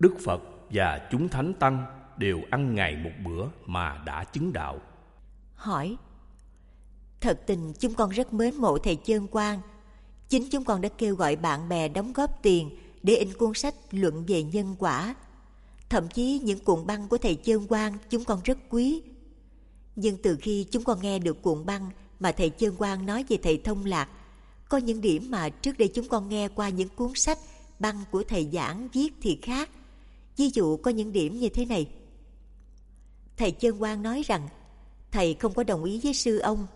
Đức Phật và chúng Thánh Tăng đều ăn ngày một bữa mà đã chứng đạo. Hỏi Thật tình chúng con rất mến mộ thầy Chơn Quang. Chính chúng con đã kêu gọi bạn bè đóng góp tiền để in cuốn sách luận về nhân quả. Thậm chí những cuộn băng của thầy Chơn Quang chúng con rất quý. Nhưng từ khi chúng con nghe được cuộn băng mà thầy Chơn Quang nói về thầy Thông Lạc, có những điểm mà trước đây chúng con nghe qua những cuốn sách băng của thầy giảng viết thì khác Ví dụ có những điểm như thế này. Thầy Chân Quang nói rằng thầy không có đồng ý với sư ông.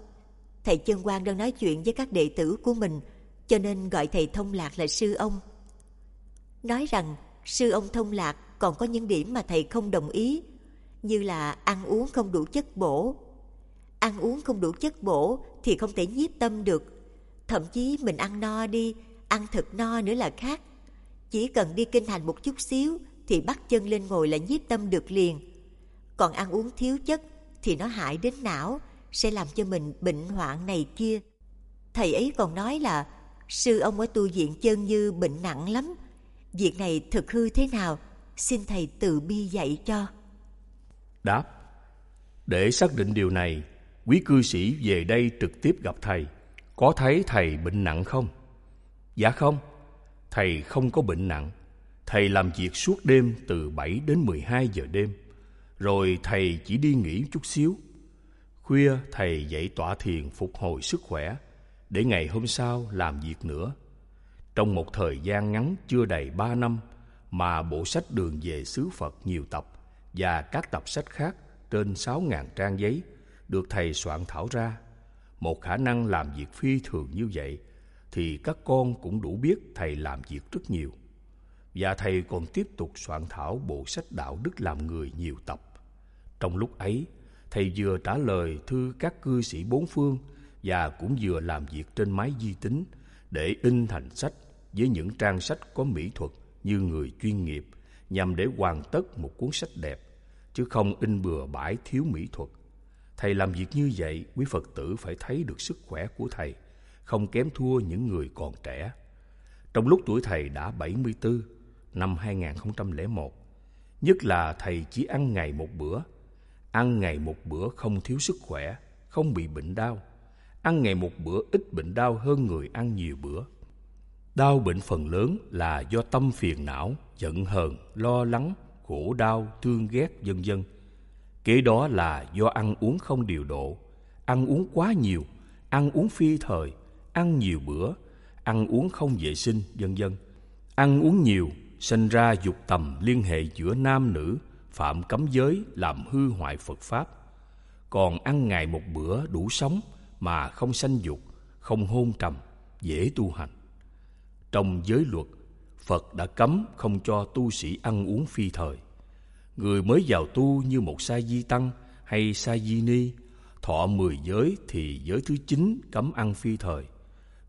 Thầy Chân Quang đang nói chuyện với các đệ tử của mình cho nên gọi thầy Thông Lạc là sư ông. Nói rằng sư ông Thông Lạc còn có những điểm mà thầy không đồng ý như là ăn uống không đủ chất bổ. Ăn uống không đủ chất bổ thì không thể nhiếp tâm được. Thậm chí mình ăn no đi, ăn thật no nữa là khác. Chỉ cần đi kinh thành một chút xíu thì bắt chân lên ngồi là nhiếp tâm được liền. Còn ăn uống thiếu chất thì nó hại đến não, sẽ làm cho mình bệnh hoạn này kia. Thầy ấy còn nói là sư ông ở tu viện chân như bệnh nặng lắm. Việc này thực hư thế nào? Xin thầy từ bi dạy cho. Đáp Để xác định điều này, quý cư sĩ về đây trực tiếp gặp thầy. Có thấy thầy bệnh nặng không? Dạ không, thầy không có bệnh nặng Thầy làm việc suốt đêm từ 7 đến 12 giờ đêm, rồi thầy chỉ đi nghỉ chút xíu. Khuya thầy dậy tọa thiền phục hồi sức khỏe, để ngày hôm sau làm việc nữa. Trong một thời gian ngắn chưa đầy 3 năm mà bộ sách Đường về xứ Phật nhiều tập và các tập sách khác trên 6.000 trang giấy được thầy soạn thảo ra. Một khả năng làm việc phi thường như vậy thì các con cũng đủ biết thầy làm việc rất nhiều và thầy còn tiếp tục soạn thảo bộ sách đạo đức làm người nhiều tập trong lúc ấy thầy vừa trả lời thư các cư sĩ bốn phương và cũng vừa làm việc trên máy di tính để in thành sách với những trang sách có mỹ thuật như người chuyên nghiệp nhằm để hoàn tất một cuốn sách đẹp chứ không in bừa bãi thiếu mỹ thuật thầy làm việc như vậy quý phật tử phải thấy được sức khỏe của thầy không kém thua những người còn trẻ trong lúc tuổi thầy đã 74, năm 2001, nhất là thầy chỉ ăn ngày một bữa, ăn ngày một bữa không thiếu sức khỏe, không bị bệnh đau, ăn ngày một bữa ít bệnh đau hơn người ăn nhiều bữa. Đau bệnh phần lớn là do tâm phiền não, giận hờn, lo lắng, khổ đau, thương ghét vân dân Kế đó là do ăn uống không điều độ, ăn uống quá nhiều, ăn uống phi thời, ăn nhiều bữa, ăn uống không vệ sinh vân dân Ăn uống nhiều sinh ra dục tầm liên hệ giữa nam nữ phạm cấm giới làm hư hoại phật pháp còn ăn ngày một bữa đủ sống mà không sanh dục không hôn trầm dễ tu hành trong giới luật phật đã cấm không cho tu sĩ ăn uống phi thời người mới vào tu như một sa di tăng hay sa di ni thọ mười giới thì giới thứ chín cấm ăn phi thời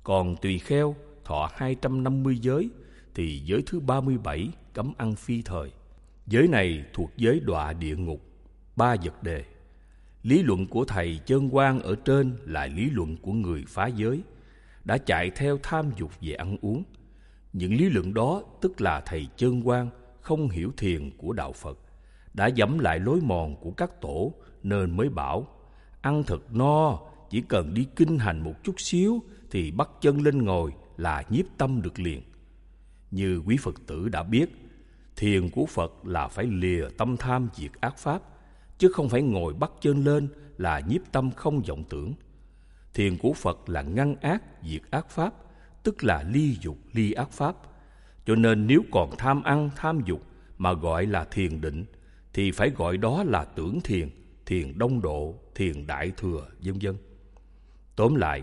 còn tùy kheo thọ hai trăm năm mươi giới thì giới thứ 37 cấm ăn phi thời. Giới này thuộc giới đọa địa ngục, ba vật đề. Lý luận của thầy chơn quan ở trên là lý luận của người phá giới, đã chạy theo tham dục về ăn uống. Những lý luận đó tức là thầy chơn quan không hiểu thiền của đạo Phật, đã dẫm lại lối mòn của các tổ nên mới bảo ăn thật no, chỉ cần đi kinh hành một chút xíu thì bắt chân lên ngồi là nhiếp tâm được liền như quý Phật tử đã biết, thiền của Phật là phải lìa tâm tham diệt ác pháp, chứ không phải ngồi bắt chân lên là nhiếp tâm không vọng tưởng. Thiền của Phật là ngăn ác diệt ác pháp, tức là ly dục ly ác pháp. Cho nên nếu còn tham ăn tham dục mà gọi là thiền định thì phải gọi đó là tưởng thiền, thiền đông độ, thiền đại thừa, vân vân. Tóm lại,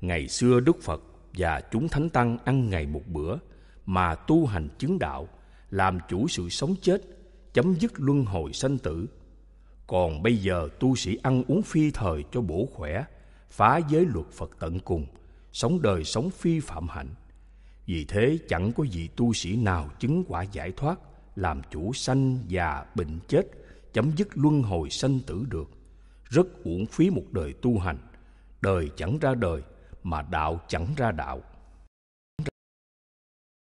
ngày xưa Đức Phật và chúng thánh tăng ăn ngày một bữa mà tu hành chứng đạo làm chủ sự sống chết chấm dứt luân hồi sanh tử còn bây giờ tu sĩ ăn uống phi thời cho bổ khỏe phá giới luật phật tận cùng sống đời sống phi phạm hạnh vì thế chẳng có vị tu sĩ nào chứng quả giải thoát làm chủ sanh già bệnh chết chấm dứt luân hồi sanh tử được rất uổng phí một đời tu hành đời chẳng ra đời mà đạo chẳng ra đạo